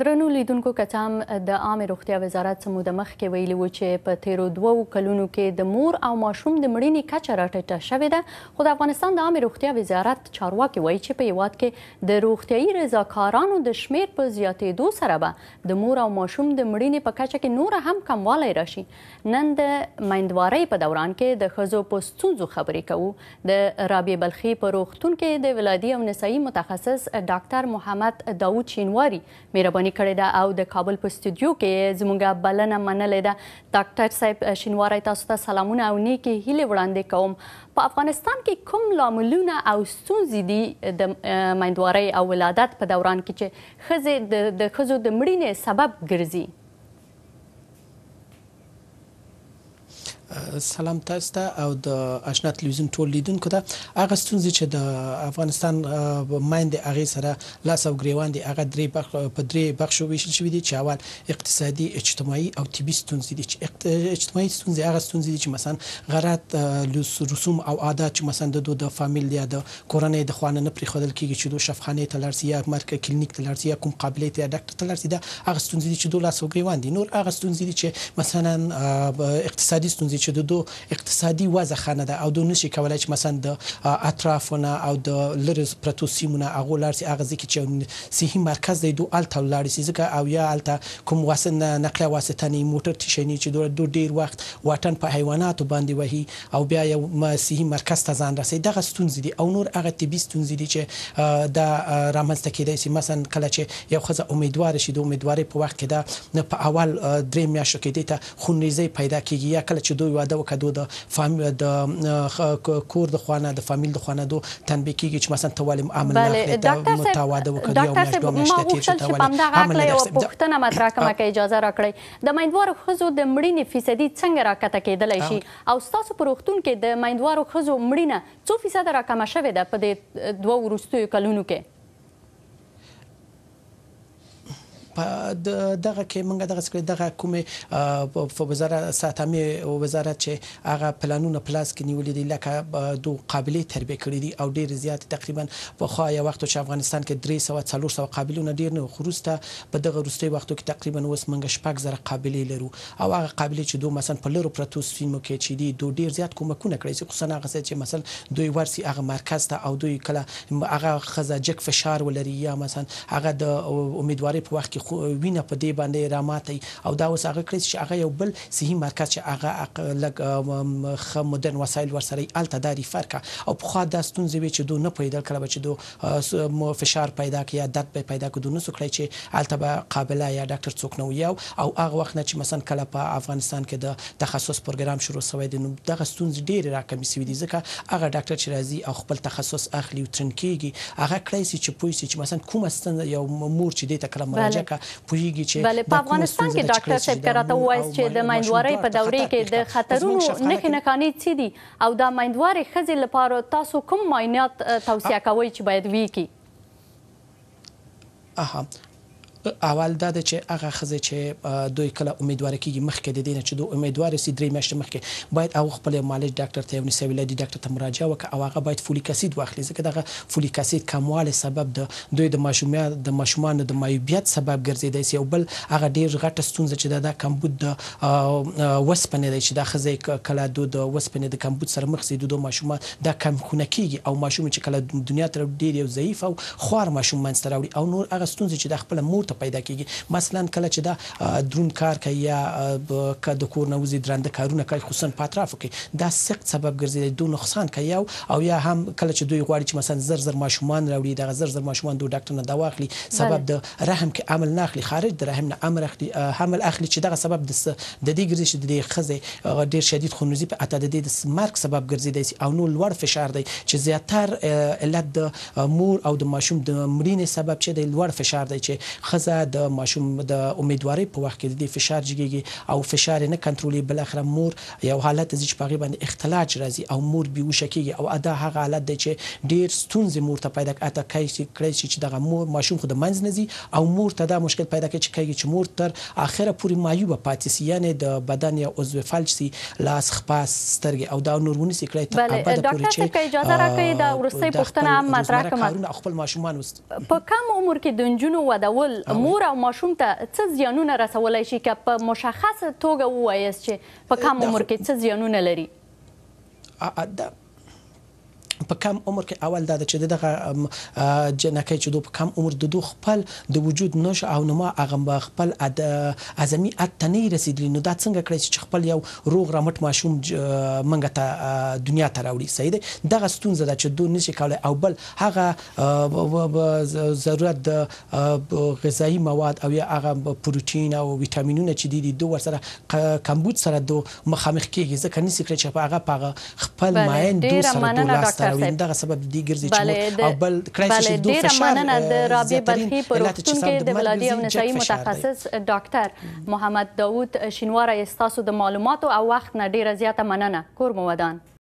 درنو لیدونکو کچام د عامه روغتیا وزارت سمو د مخ کې ویلي و چې په تیرو دوو کلونو کې د مور او ماشوم د مړینې کچه راټیټه شوې ده خو د افغانستان د عامه روغتیا وزارت چارواکي وایي چې په یواد کې د روغتیايي رضاکارانو د شمیر په زیاتېدو سره به د مور او ماشوم د مړینې په کچه کې نور هم کموالی راشي نن د مېندوارۍ په دوران کې د ښځو په ستونزو خبرې کوو د رابعه بلخي په روغتون کې د ولادي او نسایي متخصص ډاکټر محمد داوود شینواري مهرباني میزبانی کړې ده او د کابل په استودیو کې زموږه بلنه منلې ده ډاکټر صاحب شینواری تاسو ته سلامونه او نیکی هیله وړاندې کوم په افغانستان کې کوم لاملونه او ستونزې دي د مېندوارۍ او ولادت په دوران کې چې خزه د خزو د مړینې سبب ګرځي سلام تاسو ته او د آشنا تلویزیون ټول لیدونکو ته هغه ستونزې چې د افغانستان مایند هغه سره لاس او ګریوان دي هغه درې بخ په درې بخشو ویشل شوی دي چې اول اقتصادي اجتماعي او طبي ستونزې دي چې اجتماعي ستونزې هغه ستونزې دي چې مثلا غرات رسوم او عادت چې مثلا د دوه د فامیل یا د کورنۍ د خوانه نه پریخدل کیږي چې دوه شفخانه تلرسي یا مرکه کلینیک تلرسي یا کوم قابلیت یا ډاکټر تلرسي دا هغه ستونزې دي چې دوه لاس او ګریوان دي نور هغه ستونزې دي چې مثلا اقتصادي ستونزې دي چې د دوه اقتصادي وضع خانه ده او دوه نشي کولای چې مثلا د اطرافونه او د لری پرتو سیمونه هغه لارسي هغه ځکه چې صحی مرکز دی دوه الته لارسي ځکه او یا الته کوم واسنه نقل واسطه نه موټر تشنی چې دوه دو ډیر وخت واټن په حیواناتو باندې وهي او بیا یو صحی مرکز ته ځان رسي دغه ستونزې دي او نور هغه طبي ستونزې دي چې د رامنځته کېدای شي مثلا کله چې یو خزه امیدوار شي د امیدواري په وخت کې دا په اول درې میاشتو کې د خونریزي پیدا کیږي یا کله چې دوی دوی واده وکړو د فام د کور د خوانه د فامیل د خوانه دو تنبیه کیږي چې مثلا توالم امن نه اخلي ته متواده وکړي او مشته کې چې توالم امن نه اخلي پښتنه مطرح کومه کې اجازه راکړي د مېندوار خزو د مړینې فیصدي څنګه راکته کېدلی شي او ستاسو پروختون کې د مېندوار خزو مړینه څو فیصد راکمه شوې ده په دې دوه وروستیو کلونو کې دغه کې موږ دغه سکري دغه کومې په وزارت ساتامي وزارت چې هغه پلانونه پلاس کې نیولې دي لکه دوه قابلیت تربیه کړې دي او ډیر زیات تقریبا په خو یا وخت چې افغانستان کې 300 400 قابلیتونه ډیر نه خروسته په دغه روستي وختو کې تقریبا اوس موږ شپږ زره قابلیت لرو او هغه قابلیت چې دوه مثلا په لرو پرتو سیمو کې چې دي دوه ډیر زیات کومکونه کړی خصوصا هغه چې مثلا دوی ورسي هغه مرکز ته او دوی کله هغه خزاجک فشار ولري یا مثلا هغه د امیدواري په وخت کې وینه په دې باندې راماتې او دا اوس هغه کړی چې هغه یو بل صحیح مرکز چې هغه لګ خه مدرن وسایل ورسره الته داري فرق او په خا د ستونزې وی چې دوه نه پیدا کړو چې دوه فشار پیدا کیا درد به پیدا کړو نو سکړی چې الته به قابلیت یا ډاکټر څوک نه یو او هغه وخت نه چې مثلا کله په افغانستان کې د تخصص پروګرام شروع شوی دی نو دغه ستونزې ډېر راکمې شوې دي ځکه هغه ډاکټر چې راځي او خپل تخصص اخلي او ترن کیږي هغه کړی چې پوي چې مثلا کومه ستنه یو مور چې د تکلم مراجعه لکه پویږي چې بله په افغانستان کې ډاکټر صاحب کراته وایي چې د مایندوارۍ په دورې کې د خطرونو نښې نښانې څه دي او د مایندوارۍ ښځې لپاره تاسو کوم معاینات توصیه کوئ چې باید وی کی اها اول دا چې هغه خزه چې دوی کله امیدوار کیږي مخکې د دینه چې دوی امیدوار سي درې میاشتې مخکې باید او خپل معالج ډاکټر ته ونیسي ولې دی ډاکټر ته مراجعه وکړي او هغه باید فولیک اسید واخلي ځکه دغه فولیک اسید کمواله سبب د دوی د ماشومان د ماشومان د مایوبیت سبب ګرځیدای سي او بل هغه ډیر غټه ستونزه چې دا کمبود د وسپنې دی چې دا خزه کله دوی د وسپنې د کمبود سره مخ سي دوی ماشومان د کم خونه کیږي او ماشوم چې کله دنیا تر ډیر ضعیف او خوار ماشوم منځ راوړي او نور هغه ستونزې چې د خپل مور ته پیدا کیږي مثلا کله چې دا درون کار کوي یا که د کور نوځي درند کارونه کوي خصوصا په اطرافو کې دا سخت سبب ګرځي د نقصان کوي او یا هم کله چې دوی غواړي چې مثلا زر زر ماشومان راوړي د زر زر ماشومان دوه ډاکټر نه دوا اخلي سبب د رحم کې عمل نه اخلي خارج د رحم نه عمل اخلي حمل اخلي چې دغه سبب د د دې ګرځي چې د خزه ډیر شدید خونوزي په اته د دې مرګ سبب ګرځي دی او نو لوړ فشار دی چې زیاتره علت د مور او د ماشوم د مړینې سبب چې د لوړ فشار دی چې خزه خزه د ماشوم د امیدواري په وخت کې د فشار جګیږي او فشار نه کنټرولي بل اخر مور یو حالت چې پاغي باندې اختلاج راځي او مور بیوشه کیږي او ادا هغه حالت دی چې ډیر ستونزې مور ته پیدا اته کوي چې چې دغه مور ماشوم خود منځ نه زی او مور ته دا مشکل پیدا کوي چې کوي چې مور تر اخره پوری مایوب پاتې سي یعنی د بدن یا عضو فلج سي لاس خپاس سترګې او دا نورونی سي کړی ته ابد پوری چې اجازه راکړي دا ورستۍ پښتنه مطرح کوم خپل ماشومان وست په کم عمر کې د نجونو ودول مور او ماشوم ته څه زیانونه رسولای شي که په مشخصه توګه وایي چې په کم عمر کې څه زیانونه لري په کم عمر کې اول دا چې دغه جنکې چې دوی په کم عمر د دوه خپل د وجود نش او نما هغه خپل اعظمي اتنی رسیدلی نو دا څنګه کړی چې خپل یو روغ رمټ ماشوم منګه ته دنیا ته راوړي صحیح دغه ستونزه ده چې دوی نشي کولای او بل هغه ضرورت د غذایی مواد او یا هغه پروتین او ویټامینونه چې دي دوه سره کمبود سره دوه مخامخ کیږي ځکه نسی کړی چې هغه په خپل ماین دوه سره دوه لاس او دغه سبب دی ګرځي چې او بل کړی شي دوه فشار ډیره مننه د رابع بلخي پر روغتون کې د ولادي او نسایي متخصص ډاکټر محمد داوود شینواره استاسو د معلوماتو او وخت نه ډیره زیاته مننه کور مو ودان